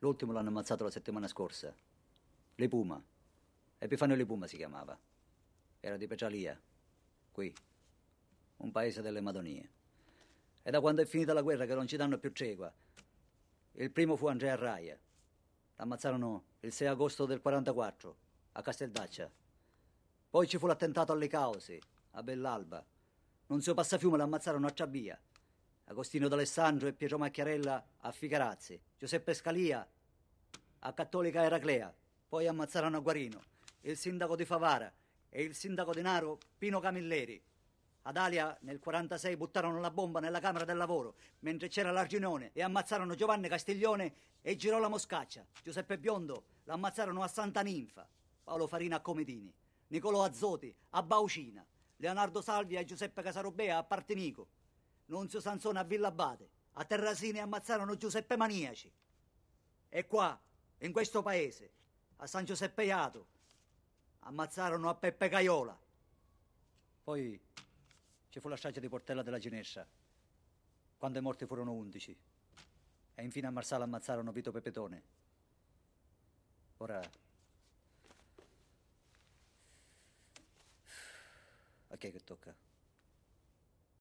L'ultimo l'hanno ammazzato la settimana scorsa. Le Puma. Epifanio Le Puma si chiamava. Era di Pecialia, qui, un paese delle Madonie. È da quando è finita la guerra che non ci danno più cegua. Il primo fu Andrea Raia. L'ammazzarono il 6 agosto del 44 a Casteldaccia. Poi ci fu l'attentato alle cause, a Bellalba. Non si passa fiume l'ammazzarono a Ciabia. Agostino d'Alessandro e Pietro Macchiarella a Ficarazzi, Giuseppe Scalia a Cattolica Eraclea, poi ammazzarono a Guarino, il sindaco di Favara e il sindaco di Naro Pino Camilleri. Ad Alia nel 1946 buttarono la bomba nella Camera del Lavoro mentre c'era l'Arginone e ammazzarono Giovanni Castiglione e Girolamo Scaccia. Giuseppe Biondo l'ammazzarono a Santa Ninfa, Paolo Farina a Comedini, Nicolò Azzoti a Baucina, Leonardo Salvi e Giuseppe Casarobea a Partinico. Nunzio Sansone a Villabate, a Terrasini ammazzarono Giuseppe Maniaci. E qua, in questo paese, a San Giuseppe Iato, ammazzarono a Peppe Caiola. Poi ci fu la strage di Portella della Ginescia, quando i morti furono undici. E infine a Marsala ammazzarono Vito Pepetone. Ora... A chi è che tocca?